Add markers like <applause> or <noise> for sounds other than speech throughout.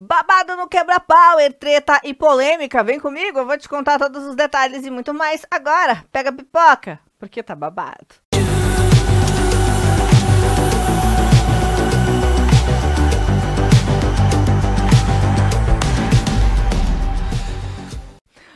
Babado no quebra-power, treta e polêmica. Vem comigo, eu vou te contar todos os detalhes e muito mais agora. Pega a pipoca, porque tá babado.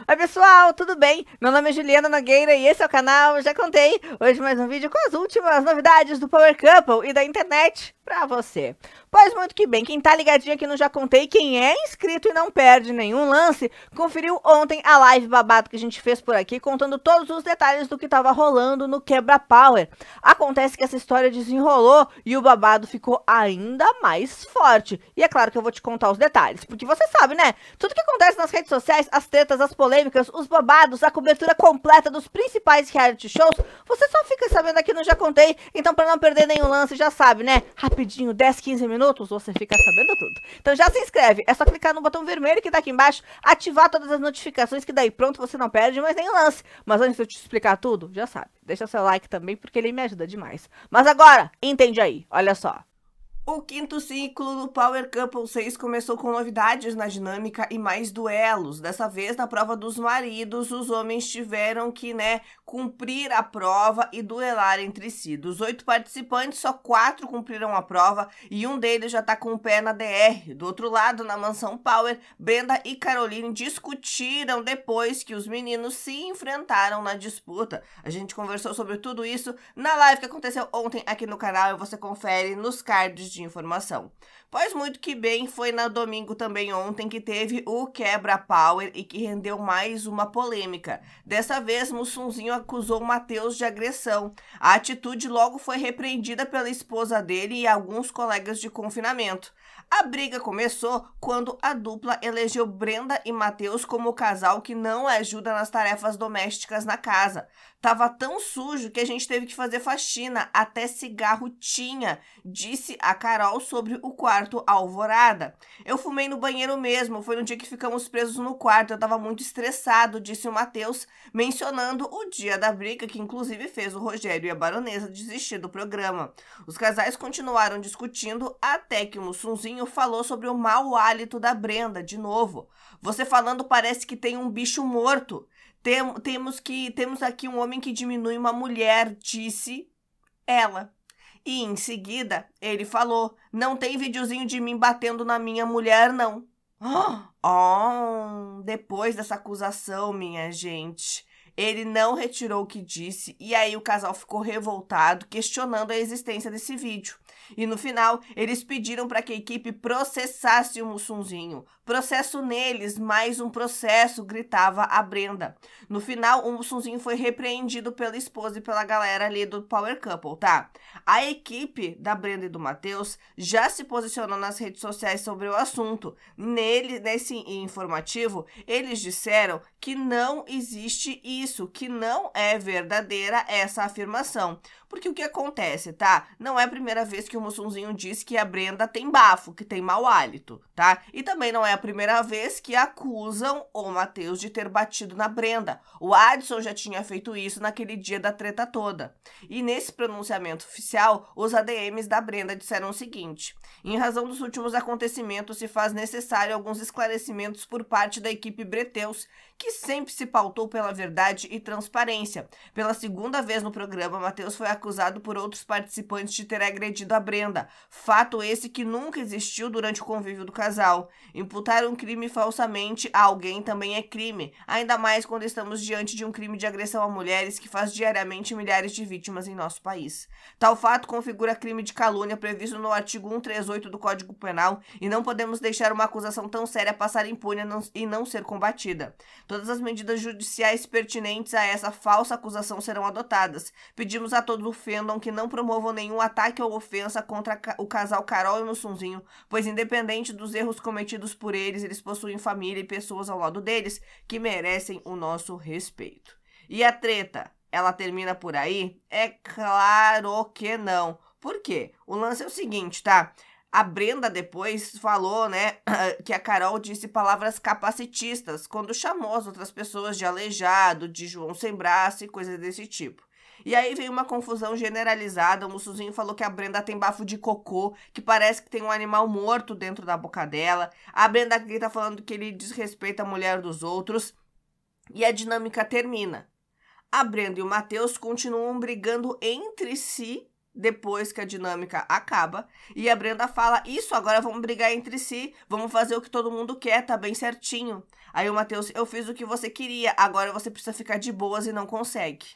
Oi pessoal, tudo bem? Meu nome é Juliana Nogueira e esse é o canal Já Contei. Hoje mais um vídeo com as últimas novidades do Power Couple e da internet pra você. Pois muito que bem, quem tá ligadinho aqui no Já Contei, quem é inscrito e não perde nenhum lance, conferiu ontem a live babado que a gente fez por aqui, contando todos os detalhes do que tava rolando no Quebra Power. Acontece que essa história desenrolou e o babado ficou ainda mais forte. E é claro que eu vou te contar os detalhes, porque você sabe, né? Tudo que acontece nas redes sociais, as tretas, as polêmicas, os babados, a cobertura completa dos principais reality shows, você só fica sabendo aqui no Já Contei, então pra não perder nenhum lance, já sabe, né? Rapidinho, 10, 15 minutos minutos você fica sabendo tudo. Então já se inscreve, é só clicar no botão vermelho que tá aqui embaixo, ativar todas as notificações, que daí pronto, você não perde mais nenhum lance. Mas antes de eu te explicar tudo, já sabe, deixa seu like também, porque ele me ajuda demais. Mas agora, entende aí, olha só. O quinto ciclo do Power Couple 6 começou com novidades na dinâmica e mais duelos. Dessa vez, na prova dos maridos, os homens tiveram que, né, cumprir a prova e duelar entre si. Dos oito participantes, só quatro cumpriram a prova e um deles já tá com o pé na DR. Do outro lado, na mansão Power, Brenda e Caroline discutiram depois que os meninos se enfrentaram na disputa. A gente conversou sobre tudo isso na live que aconteceu ontem aqui no canal e você confere nos cards de informação. Pois muito que bem foi na domingo também ontem que teve o quebra power e que rendeu mais uma polêmica. Dessa vez, Mussunzinho acusou Matheus de agressão. A atitude logo foi repreendida pela esposa dele e alguns colegas de confinamento. A briga começou quando a dupla elegeu Brenda e Matheus como o casal que não ajuda nas tarefas domésticas na casa. Tava tão sujo que a gente teve que fazer faxina, até cigarro tinha, disse a Carol sobre o quarto Alvorada. Eu fumei no banheiro mesmo, foi no dia que ficamos presos no quarto, eu tava muito estressado, disse o Matheus, mencionando o dia da briga que inclusive fez o Rogério e a Baronesa desistir do programa. Os casais continuaram discutindo até que o Mussunzinho falou sobre o mau hálito da Brenda, de novo. Você falando parece que tem um bicho morto. Tem, temos que temos aqui um homem que diminui uma mulher, disse ela. E em seguida, ele falou: Não tem videozinho de mim batendo na minha mulher, não. <gasps> Oh, depois dessa acusação, minha gente, ele não retirou o que disse e aí o casal ficou revoltado, questionando a existência desse vídeo. E no final, eles pediram para que a equipe processasse o Mussunzinho. Processo neles, mais um processo, gritava a Brenda. No final, o Mussunzinho foi repreendido pela esposa e pela galera ali do Power Couple, tá? A equipe da Brenda e do Matheus já se posicionou nas redes sociais sobre o assunto. Nele, nesse informativo, eles disseram que não existe isso isso que não é verdadeira essa afirmação, porque o que acontece, tá? Não é a primeira vez que o Mussunzinho diz que a Brenda tem bafo, que tem mau hálito, tá? E também não é a primeira vez que acusam o Matheus de ter batido na Brenda. O Adson já tinha feito isso naquele dia da treta toda. E nesse pronunciamento oficial, os ADMs da Brenda disseram o seguinte: em razão dos últimos acontecimentos, se faz necessário alguns esclarecimentos por parte da equipe Breteus, que sempre se pautou pela verdade e transparência. Pela segunda vez no programa, Matheus foi a acusado por outros participantes de ter agredido a Brenda, fato esse que nunca existiu durante o convívio do casal. Imputar um crime falsamente a alguém também é crime, ainda mais quando estamos diante de um crime de agressão a mulheres que faz diariamente milhares de vítimas em nosso país. Tal fato configura crime de calúnia previsto no artigo 138 do Código Penal e não podemos deixar uma acusação tão séria passar impune e não ser combatida. Todas as medidas judiciais pertinentes a essa falsa acusação serão adotadas. Pedimos a todos ofendam, que não promovam nenhum ataque ou ofensa contra o casal Carol e Mussunzinho, pois independente dos erros cometidos por eles, eles possuem família e pessoas ao lado deles que merecem o nosso respeito. E a treta, ela termina por aí? É claro que não. Por quê? O lance é o seguinte, tá? A Brenda depois falou, né, <clears throat> que a Carol disse palavras capacitistas quando chamou as outras pessoas de aleijado, de João sem braço e coisas desse tipo. E aí veio uma confusão generalizada. O Mussuzinho falou que a Brenda tem bafo de cocô, que parece que tem um animal morto dentro da boca dela. A Brenda aqui tá falando que ele desrespeita a mulher dos outros. E a dinâmica termina. A Brenda e o Matheus continuam brigando entre si depois que a dinâmica acaba. E a Brenda fala: Isso, agora vamos brigar entre si, vamos fazer o que todo mundo quer, tá bem certinho. Aí o Matheus: Eu fiz o que você queria, agora você precisa ficar de boas e não consegue.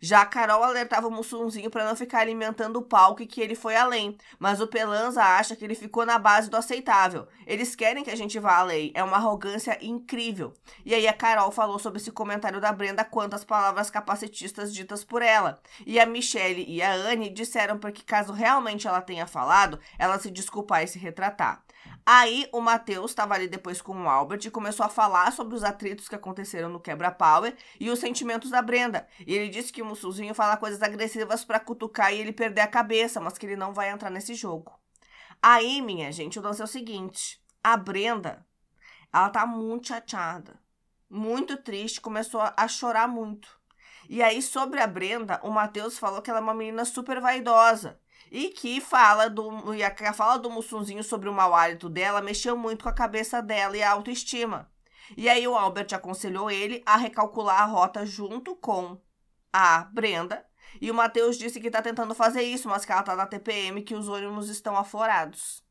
Já a Carol alertava o Mussunzinho para não ficar alimentando o palco e que ele foi além, mas o Pelanza acha que ele ficou na base do aceitável. Eles querem que a gente vá além, é uma arrogância incrível. E aí a Carol falou sobre esse comentário da Brenda quanto às palavras capacitistas ditas por ela. E a Michelle e a Anne disseram para que caso realmente ela tenha falado, ela se desculpar e se retratar. Aí o Matheus estava ali depois com o Albert e começou a falar sobre os atritos que aconteceram no Quebra Power e os sentimentos da Brenda. E ele disse que o Mussuzinho fala coisas agressivas para cutucar e ele perder a cabeça, mas que ele não vai entrar nesse jogo. Aí, minha gente, o lance é o seguinte: a Brenda, ela tá muito chateada, muito triste, começou a chorar muito. E aí, sobre a Brenda, o Matheus falou que ela é uma menina super vaidosa e que fala do. E a fala do Mussunzinho sobre o mau hálito dela mexeu muito com a cabeça dela e a autoestima. E aí o Albert aconselhou ele a recalcular a rota junto com a Brenda. E o Matheus disse que tá tentando fazer isso, mas que ela tá na TPM, que os ônibus estão aflorados.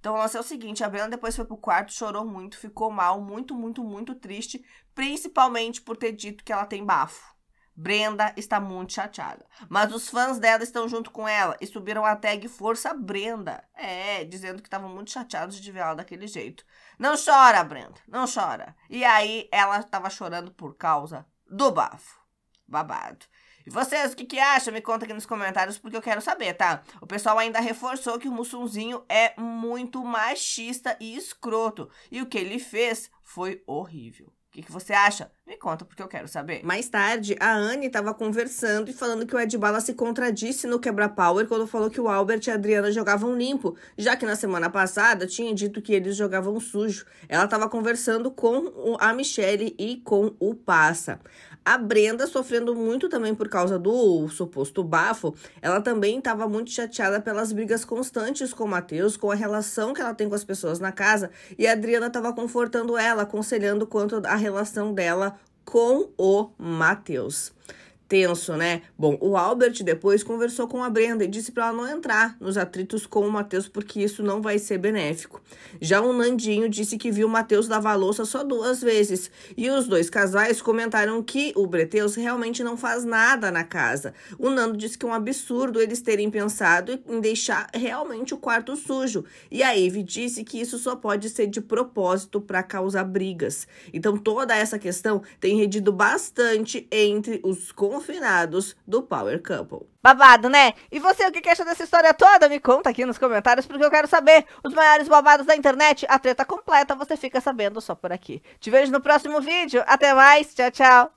Então o lance é o seguinte, a Brenda depois foi pro quarto, chorou muito, ficou mal, muito, muito, muito triste, principalmente por ter dito que ela tem bafo. Brenda está muito chateada. Mas os fãs dela estão junto com ela e subiram a tag Força Brenda. É, dizendo que estavam muito chateados de ver ela daquele jeito. Não chora, Brenda, não chora. E aí ela estava chorando por causa do bafo. Babado. E vocês, o que, que acham? Me conta aqui nos comentários porque eu quero saber, tá? O pessoal ainda reforçou que o Mussunzinho é muito machista e escroto. E o que ele fez foi horrível. O que, que você acha? Me conta, porque eu quero saber. Mais tarde, a Anne estava conversando e falando que o Ed Bala se contradisse no Quebra Power quando falou que o Albert e a Adriana jogavam limpo, já que na semana passada tinha dito que eles jogavam sujo. Ela estava conversando com a Michelle e com o Passa. A Brenda, sofrendo muito também por causa do suposto bafo, ela também estava muito chateada pelas brigas constantes com o Matheus, com a relação que ela tem com as pessoas na casa, e a Adriana estava confortando ela, aconselhando quanto à relação dela com o Mateus tenso, né? Bom, o Albert depois conversou com a Brenda e disse para ela não entrar nos atritos com o Matheus porque isso não vai ser benéfico. Já o Nandinho disse que viu o Matheus lavar louça só duas vezes e os dois casais comentaram que o Breteus realmente não faz nada na casa. O Nando disse que é um absurdo eles terem pensado em deixar realmente o quarto sujo e a Eve disse que isso só pode ser de propósito para causar brigas. Então toda essa questão tem redido bastante entre os com confinados do Power Couple. Babado, né? E você, o que acha dessa história toda? Me conta aqui nos comentários, porque eu quero saber. Os maiores babados da internet, a treta completa, você fica sabendo só por aqui. Te vejo no próximo vídeo. Até mais. Tchau, tchau.